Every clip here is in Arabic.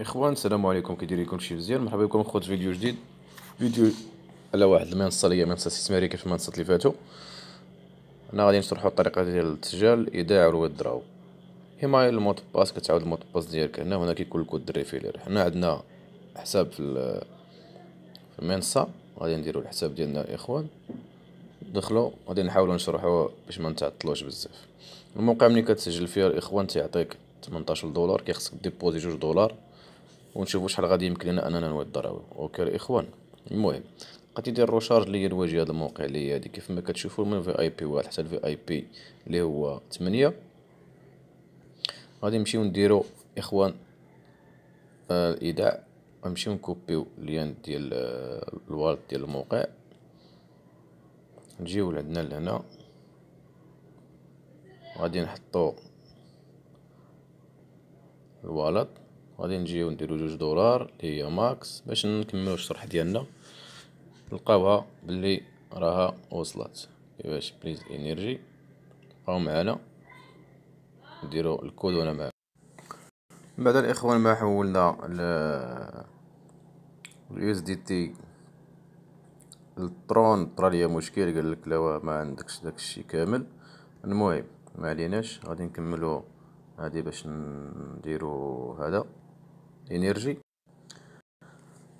اخوان السلام عليكم كي دايرين كلشي مزيان مرحبا بكم خوت فيديو جديد فيديو على واحد المنصه اللي هي منصه استثماريه كيف المنصات اللي فاتوا انا غادي نشرحوا الطريقه ديال التسجيل ايداع والدراو هما الموت باس كتعاود الموت باس ديالك هنا هنا كيكون الكود الريفيلير حنا عندنا حساب في في المنصه غادي نديروا الحساب ديالنا الاخوان دخلوا غادي نحاولوا نشرحوا باش ما نتعطلوش بزاف الموقع ملي كتسجل فيه الاخوان تيعطيك 18 دولار كيخصك ديبوزي 2 دولار ونشوفوا شحال غادي يمكن لنا اننا نواد الدراوي اوكي الاخوان المهم غادي ندير روشارج ليا الواجهه هذا الموقع اللي هي هذه كيف ما كتشوفوا من في اي بي واحد حتى في اي بي اللي هو 8 غادي نمشيو نديرو اخوان آه نمشيو غنمشيو نكوبيو لين ديال آه، الوالد ديال الموقع نجيو لعندنا لهنا غادي نحطو الوالد غادي نجيو نديرو جوج دولار اللي هي ماكس باش نكملو الشرح ديالنا نلقاوها بلي راها وصلت كيفاش بليز انرجي بقاو معانا نديرو الكود وانا معاكم بعد الاخوان ما حولنا اليو اس دي تي الترون طرا ليا مشكل قال لك لا ما عندكش داكشي كامل المهم ما عليناش غادي نكملو هادي باش نديرو هذا لينيرجي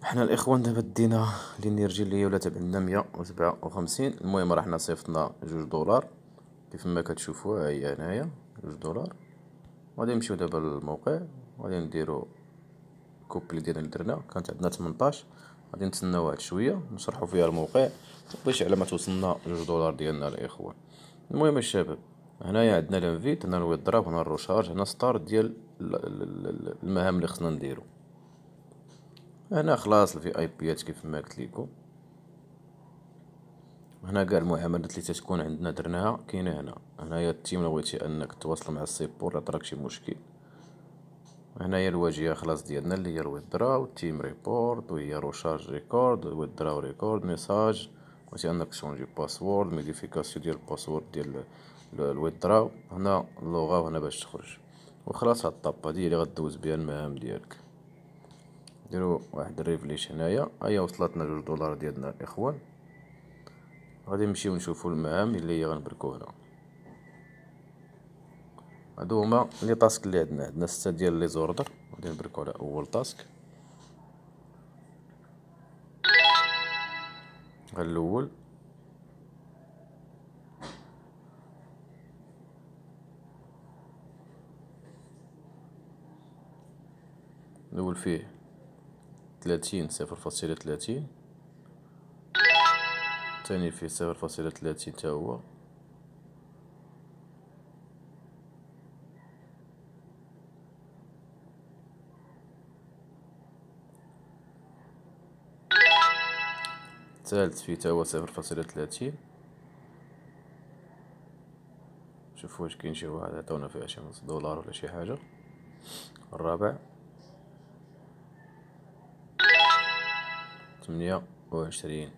حنا الاخوان دابا دينا الانرجي اللي هي ولات عندنا 157 المهم راه حنا صيفطنا جوج دولار كيفما كتشوفوا ها هي هنايا جوج دولار غادي نمشيو دابا للموقع غادي نديرو كوبي ديالنا اللي درنا كانت عندنا 18 غادي نتسناو واحد شويه نشرحو فيها الموقع باش على ما توصلنا جوج دولار ديالنا الاخوان المهم الشباب هنايا عندنا لانفيت هنا الويضراب هنا الروشارج هنا ستار ديال المهام اللي خصنا نديرو هنا خلاص في اي بيات كيف ما قلت لكم هنا كاع المعاملات اللي تتكون عندنا درناها كاينه هنا هنايا التيم لو بغيتي انك تواصل مع السيبور يطراك شي مشكل هنايا الواجهه خلاص ديالنا اللي هي الويدراو تيم ريبورت وهي روشارج ريكورد ويدراو ريكورد ميساج بغيتي انك تشونجي باسورد ميديفيكاسيون ديال الباسورد ديال الويدراو هنا اللغه وهنا باش تخرج وخلاص الطابة هادي اللي غدوز بيها المهام ديالك نديرو واحد الريفليش هنايا هيا وصلتنا جوج دولار ديالنا الاخوان غادي نمشيو نشوفو المهام اللي هي غنبركو هنا هادو هما لي تاسك اللي عندنا عندنا ستة ديال لي زوردر غادي نبركو على اول تاسك الاول الأول فيه ثلاثين صفر فاصلة ثلاثين الثاني فيه صفر فاصلة ثلاثين تا هو الثالث فيه تا هو صفر فاصلة ثلاثين شوفوا واش كاين شي واحد عطاونا فيها شي نص دولار ولا شي حاجة الرابع ثمانية وعشرين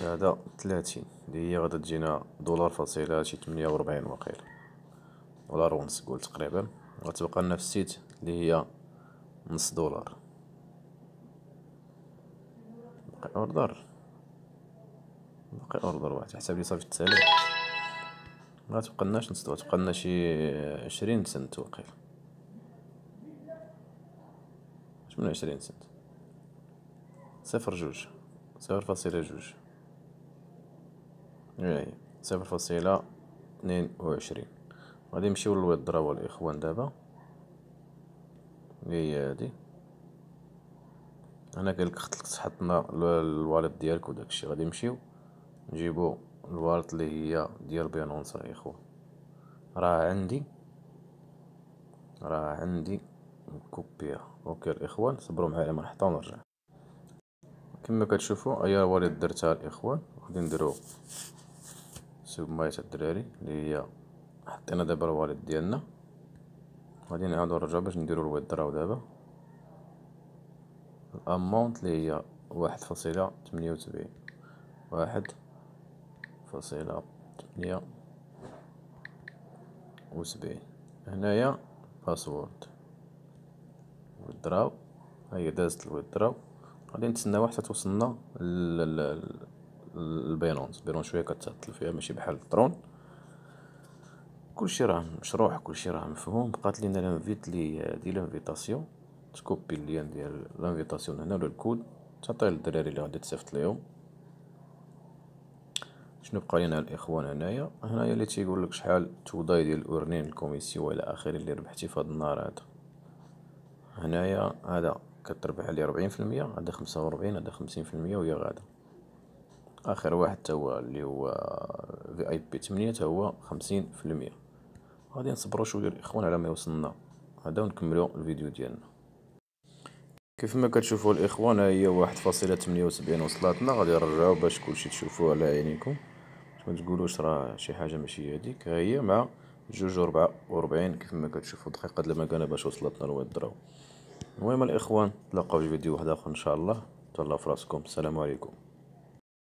هذا ثلاثين اللي هي غادا تجينا دولار فاصلة شي تمنية وربعين وقيل دولار ونص قول تقريبا غتبقى لنا في السيت اللي هي نص دولار بقى دولار باقي اوردر واحد حساب لي صافي تسالي ما تبقناش نصدو تبقى لنا شي عشرين سنت وقيل تمنية عشرين سنت صفر جوج صفر فاصلة جوج هي إيه، إيه، صفر فاصلة اثنين وعشرين غادي نمشيو للويدراو الاخوان دابا هي إيه، هادي انا قالك خطلك حطنا الوالد ديالك وداكشي غادي نمشيو نجيبو الورط اللي هي ديال بينونس الاخوه راه عندي راه عندي كوبيا اوكي الاخوان صبروا معايا لما نحطها ونرجع كما كتشوفوا ايا الوريد درتها الاخوان غادي نديرو مايت الدراري اللي هي حطينا دابا الوالد ديالنا غادي نعاودو نرجعو باش نديرو الويدراو دابا الامونت اللي هي واحد فاصلة تمنية وسبعين واحد فاصلة تمنية سبعين هنايا باسورد ويدراو هي دازت الويدراو غادي نتسناو حتى توصلنا البينونس بينونس شويه كتعطل فيها ماشي بحال الترون كلشي راه مشروح كلشي راه مفهوم بقات لينا لانفيت لي ديال لانفيتاسيون تكوبي اللين ديال لانفيتاسيون هنا ولا الكود تعطيه للدراري اللي غادي تصيفط ليهم شنو بقى لينا الاخوان هنايا هنايا اللي تيقول لك شحال توضاي ديال الاورنين الكوميسيون الى اخره اللي ربحتي في هذا النهار هذا هنايا هذا كتربح عليه ربعين في المية هذا 45 هذا خمسين في المية ويا غاده اخر واحد تا هو اللي هو في اي بي 8 تا هو خمسين في المية غادي نصبروا شويه الاخوان على ما يوصلنا هذا ونكملوا الفيديو ديالنا كيف ما كتشوفوا الاخوان هي واحد فاصلة تمنية وسبعين وصلاتنا غادي نرجعو باش كلشي تشوفوه على عينيكم ما تقولوش راه شي حاجه ماشي هذيك هي مع جوج وربعة وربعين كيف ما كتشوفوا دقيقه د المكانه باش وصلتنا الويد دراو المهم الاخوان تلاقاو في فيديو واحد اخر ان شاء الله تهلاو في راسكم السلام عليكم